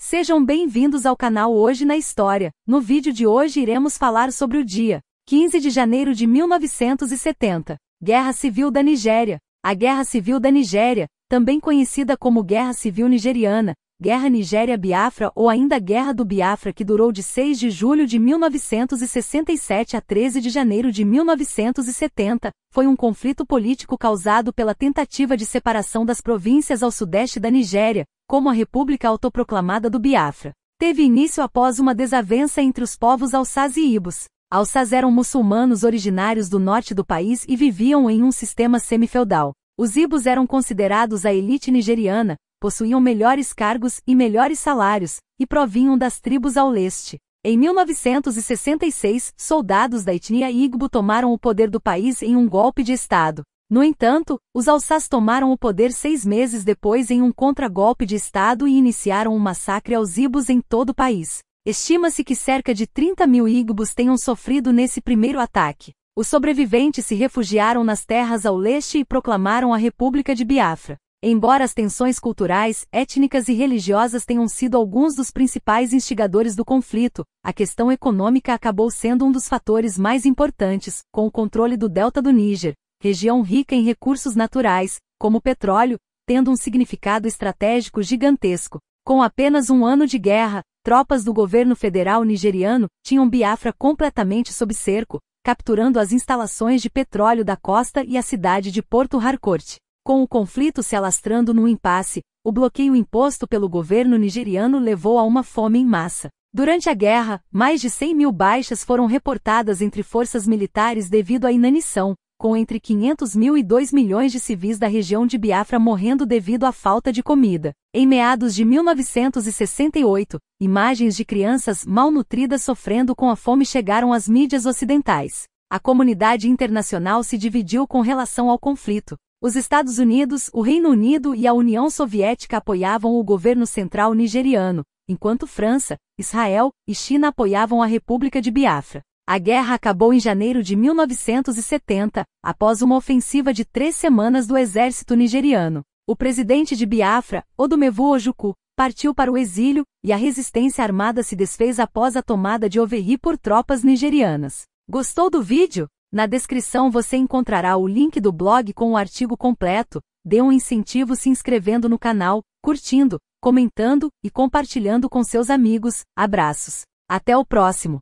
Sejam bem-vindos ao canal Hoje na História. No vídeo de hoje iremos falar sobre o dia 15 de janeiro de 1970, Guerra Civil da Nigéria. A Guerra Civil da Nigéria, também conhecida como Guerra Civil Nigeriana, Guerra Nigéria-Biafra ou ainda Guerra do Biafra que durou de 6 de julho de 1967 a 13 de janeiro de 1970, foi um conflito político causado pela tentativa de separação das províncias ao sudeste da Nigéria, como a República Autoproclamada do Biafra, teve início após uma desavença entre os povos alçás e ibos. Alçás eram muçulmanos originários do norte do país e viviam em um sistema semifeudal. Os ibos eram considerados a elite nigeriana, possuíam melhores cargos e melhores salários, e provinham das tribos ao leste. Em 1966, soldados da etnia Igbo tomaram o poder do país em um golpe de Estado. No entanto, os Alsás tomaram o poder seis meses depois em um contragolpe de Estado e iniciaram um massacre aos Ibos em todo o país. Estima-se que cerca de 30 mil Igbos tenham sofrido nesse primeiro ataque. Os sobreviventes se refugiaram nas terras ao leste e proclamaram a República de Biafra. Embora as tensões culturais, étnicas e religiosas tenham sido alguns dos principais instigadores do conflito, a questão econômica acabou sendo um dos fatores mais importantes, com o controle do delta do Níger, região rica em recursos naturais, como petróleo, tendo um significado estratégico gigantesco. Com apenas um ano de guerra, tropas do governo federal nigeriano tinham Biafra completamente sob cerco, capturando as instalações de petróleo da costa e a cidade de Porto Harcourt. Com o conflito se alastrando num impasse, o bloqueio imposto pelo governo nigeriano levou a uma fome em massa. Durante a guerra, mais de 100 mil baixas foram reportadas entre forças militares devido à inanição, com entre 500 mil e 2 milhões de civis da região de Biafra morrendo devido à falta de comida. Em meados de 1968, imagens de crianças malnutridas sofrendo com a fome chegaram às mídias ocidentais. A comunidade internacional se dividiu com relação ao conflito. Os Estados Unidos, o Reino Unido e a União Soviética apoiavam o governo central nigeriano, enquanto França, Israel e China apoiavam a República de Biafra. A guerra acabou em janeiro de 1970, após uma ofensiva de três semanas do exército nigeriano. O presidente de Biafra, Odumevu Ojuku, partiu para o exílio, e a resistência armada se desfez após a tomada de Overri por tropas nigerianas. Gostou do vídeo? Na descrição você encontrará o link do blog com o artigo completo, dê um incentivo se inscrevendo no canal, curtindo, comentando e compartilhando com seus amigos. Abraços. Até o próximo.